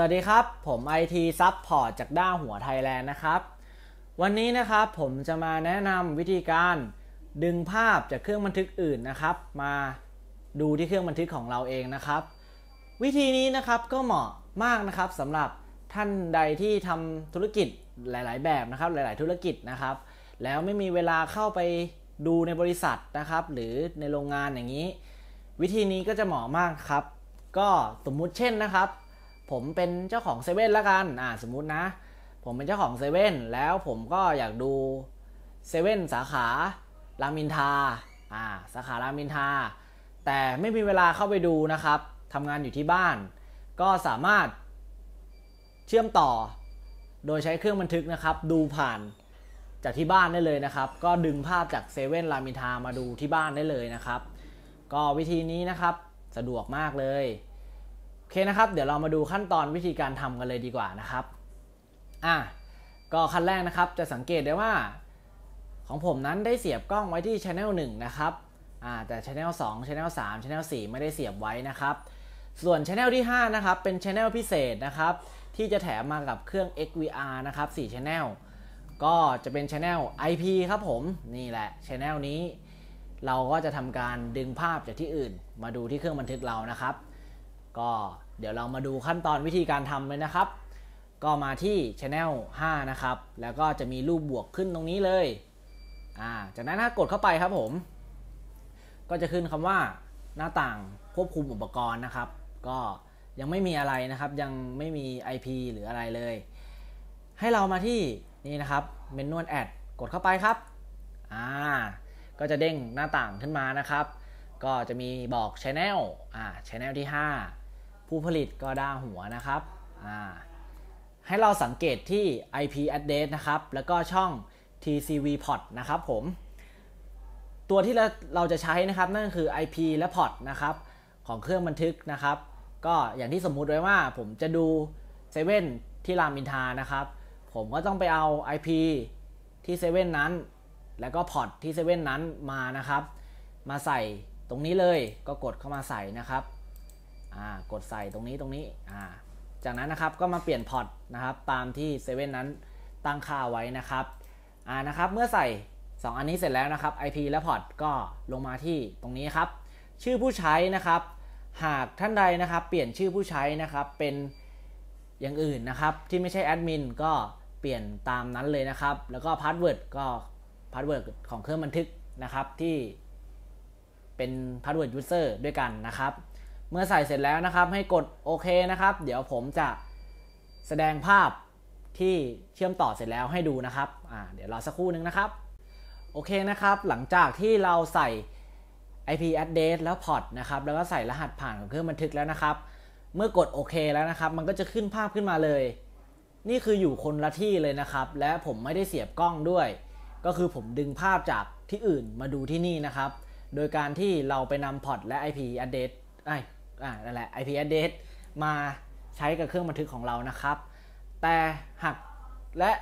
วัสดีครับ ผม IT Support จากด้าหัวไทยแลนด์นะครับวันนี้นะครับผมจะมาแนะนำวิธีการดึงภาพจากเครื่องบันทึกอื่นนะครับ มาดูที่เครื่องบันทึกของเราเองนะครับ วิธีนี้นะครับก็เหมาะมากนะครับสำหรับท่านใดที่ทำธุรกิจหลาย ๆ แบบนะครับ หลาย ๆ ธุรกิจนะครับ แล้วไม่มีเวลาเข้าไปดูในบริษัทนะครับ หรือในโรงงานอย่างนี้ วิธีนี้ก็จะเหมาะมากครับ ก็สมมุติเช่นนะครับผมเป็นเจ้าของเซเว่นละกันอ่าสมมุตินะ ผมเป็นเจ้าของเซเว่น แล้วผมก็อยากดูเซเว่นสาขารามินทาอ่าสาขารามินทา แต่ไม่มีเวลาเข้าไปดูนะครับทำงานอยู่ที่บ้าน ก็สามารถเชื่อมต่อโดยใช้เครื่องบันทึกนะครับ ดูผ่านจากที่บ้านได้เลยนะครับ ก็ดึงภาพจากเซเว่นรามินทามาดูที่บ้านได้เลยนะครับ ก็วิธีนี้นะครับ สะดวกมากเลยโอเคนะครับเดี๋ยวเรามาดูขั้นตอนวิธีการทำกันเลยดีกว่านะครับอ่ะก็ขั้นแรกนะครับจะสังเกตได้ว่า ของผมนั้นได้เสียบกล้องไว้ที่ Channel 1 นะครับอ่าแต่ Channel 2 Channel 3 Channel 4 ไม่ได้เสียบไว้นะครับ ส่วน Channel ที่5นะครับเป็น Channel พิเศษนะครับ ที่จะแถมมากับเครื่อง XVR นะครับ4 Channel ก็จะเป็น Channel IP ครับผม นี่แหละ Channel นี้ เราก็จะทำการดึงภาพจากที่อื่น มาดูที่เครื่องบันทึกเรานะครับก็เดี๋ยวเรามาดูขั้นตอนวิธีการทำเลยนะครับ ก็มาที่ Channel 5นะครับ แล้วก็จะมีรูปบวกขึ้นตรงนี้เลย อ่า จากนั้นถ้ากดเข้าไปครับผม ก็จะขึ้นคำว่าหน้าต่างควบคุมอุปกรณ์นะครับ ก็ยังไม่มีอะไรนะครับ ยังไม่มี IP หรืออะไรเลย ให้เรามาที่นี่นะครับเมนูแอดกดเข้าไปครับ อ่า ก็จะเด้งหน้าต่างขึ้นมานะครับ ก็จะมีบอก Channel อ่า Channel ที่ 5ผู้ผลิตก็ด้าหัวนะครับ ให้เราสังเกตที่ IP address นะครับ แล้วก็ช่อง TCV port นะครับผม ตัวที่เราจะใช้นะครับนั่นคือ IP และ port นะครับ ของเครื่องบันทึกนะครับ ก็อย่างที่สมมุติไว้ว่าผมจะดูเซเว่นที่รามอินทานะครับ ผมก็ต้องไปเอา IP ที่เซเว่นนั้น แล้วก็พอร์ตที่เซเว่นนั้นมานะครับ มาใส่ตรงนี้เลยก็กดเข้ามาใส่นะครับกดใส่ตรงนี้ตรงนี้ จากนั้นนะครับก็มาเปลี่ยนพอร์ตนะครับ ตามที่เซเว่นนั้นตั้งค่าไว้นะครับนะครับ เมื่อใส่ 2 อันนี้เสร็จแล้วนะครับ IP และพอร์ตก็ลงมาที่ตรงนี้ครับ ชื่อผู้ใช้นะครับ หากท่านใดนะครับ เปลี่ยนชื่อผู้ใช้นะครับ เป็นอย่างอื่นนะครับ ที่ไม่ใช่แอดมินก็เปลี่ยนตามนั้นเลยนะครับ แล้วก็พาสเวิร์ดก็พาสเวิร์ดของเครื่องบันทึกนะครับที่เป็นพาสเวิร์ดยูเซอร์ด้วยกันนะครับเมื่อใส่เสร็จแล้วนะครับ ให้กดโอเคนะครับ เดี๋ยวผมจะแสดงภาพที่เชื่อมต่อเสร็จแล้วให้ดูนะครับอ่าเดี๋ยวรอสักครู่นึงนะครับโอเคนะครับ หลังจากที่เราใส่ IP address แล้วพอร์ตนะครับ แล้วก็ใส่รหัสผ่านของเครื่องบันทึกแล้วนะครับ เมื่อกดโอเคแล้วนะครับ มันก็จะขึ้นภาพขึ้นมาเลย นี่คืออยู่คนละที่เลยนะครับ และผมไม่ได้เสียบกล้องด้วย ก็คือผมดึงภาพจากที่อื่นมาดูที่นี่นะครับ โดยการที่เราไปนำพอร์ตและ IP address ไออ่านั่นแหละ IP address มาใช้กับเครื่องบันทึกของเรานะครับ แต่หากและ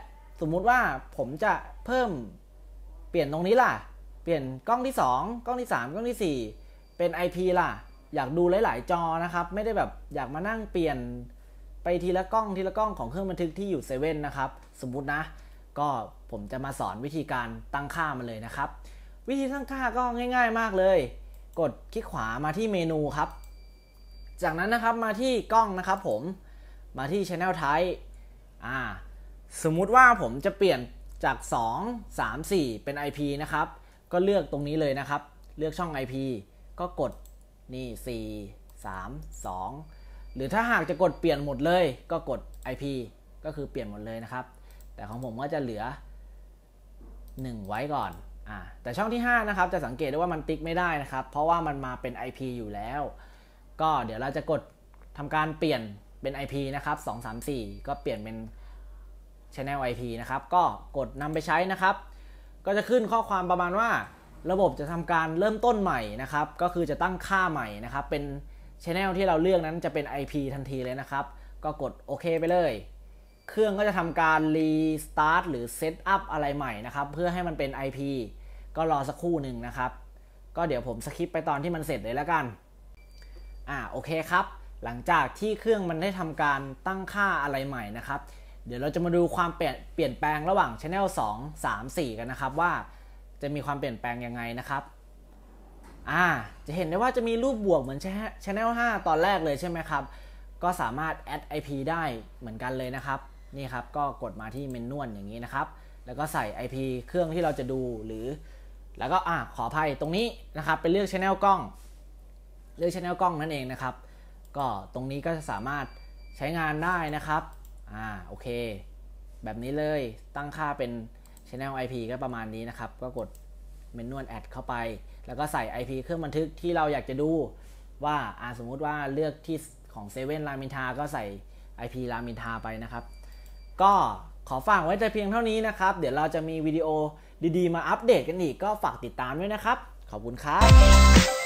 สมมุติว่าผมจะเพิ่มเปลี่ยนตรงนี้ล่ะ เปลี่ยนกล้องที่ 2 กล้องที่ 3 กล้องที่ 4 เป็น IP ล่ะ อยากดูหลาย ๆ จอนะครับ ไม่ได้แบบอยากมานั่งเปลี่ยนไปทีละกล้องทีละกล้องของเครื่องบันทึกที่อยู่เซเว่นนะครับ สมมุตินะ ก็ผมจะมาสอนวิธีการตั้งค่ามันเลยนะครับ วิธีตั้งค่าก็ง่าย ๆ มากเลย กดคลิกขวามาที่เมนูครับจากนั้นนะครับมาที่กล้องนะครับผมมาที่ Channel Type อ่าสมมุติว่าผมจะเปลี่ยนจาก 2 3 4 เป็น IP นะครับ ก็เลือกตรงนี้เลยนะครับ เลือกช่อง IP ก็กดนี่4 3 2 หรือถ้าหากจะกดเปลี่ยนหมดเลย ก็กด IP ก็คือเปลี่ยนหมดเลยนะครับแต่ของผมก็จะเหลือ 1 ไว้ก่อนอ่าแต่ช่องที่5นะครับจะสังเกตได้ว่ามันติ๊กไม่ได้นะครับ เพราะว่ามันมาเป็น IP อยู่แล้วก็เดี๋ยวเราจะกดทำการเปลี่ยนเป็น IP นะครับ234ก็เปลี่ยนเป็น Channel IP นะครับก็กดนำไปใช้นะครับ ก็จะขึ้นข้อความประมาณว่า ระบบจะทำการเริ่มต้นใหม่นะครับก็คือจะตั้งค่าใหม่นะครับเป็น Channel ที่เราเลือก นั้นจะเป็น IP ทันทีเลยนะครับ ก็กดโอเคไปเลย เครื่องก็จะทำการรีสตาร์ทหรือเซตอัพอะไรใหม่นะครับเพื่อให้มันเป็น IP ก็รอสักครู่หนึ่งนะครับ ก็เดี๋ยวผมสคิปไปตอนที่มันเสร็จเลยแล้วกันอ่าโอเคครับ หลังจากที่เครื่องมันได้ทำการตั้งค่าอะไรใหม่นะครับเดี๋ยวเราจะมาดูความเปลี่ยนเปลี่ยนแปลงระหว่าง Channel 2 3 4 กันนะครับว่าจะมีความเปลี่ยนแปลงยังไงนะครับอ่าจะเห็นได้ว่าจะมีรูปบวกเหมือน Channel 5 ตอนแรกเลยใช่ไหมครับก็สามารถ add IP ได้เหมือนกันเลยนะครับนี่ครับก็กดมาที่เมนนวลอย่างนี้นะครับแล้วก็ใส่ IP เครื่องที่เราจะดูหรือ แล้วก็อ่าขออภัยตรงนี้นะครับเป็นเลือก Channel กล้องเลือกช anel กล้องนั่นเองนะครับ ก็ตรงนี้ก็จะสามารถใช้งานได้นะครับอ่าโอเค แบบนี้เลยตั้งค่าเป็น channel IP ก็ประมาณนี้นะครับ ก็กดเมนูแอดเข้าไป แล้วก็ใส่ IP เครื่องบันทึกที่เราอยากจะดูว่าอ่าสมมุติว่าเลือกที่ของเซเว่นรามินทาก็ใส่ IP รามินทาไปนะครับ ก็ขอฝากไว้แต่เพียงเท่านี้นะครับ เดี๋ยวเราจะมีวิดีโอดีๆ มาอัปเดตกันอีกก็ฝากติดตามด้วยนะครับ ขอบคุณครับ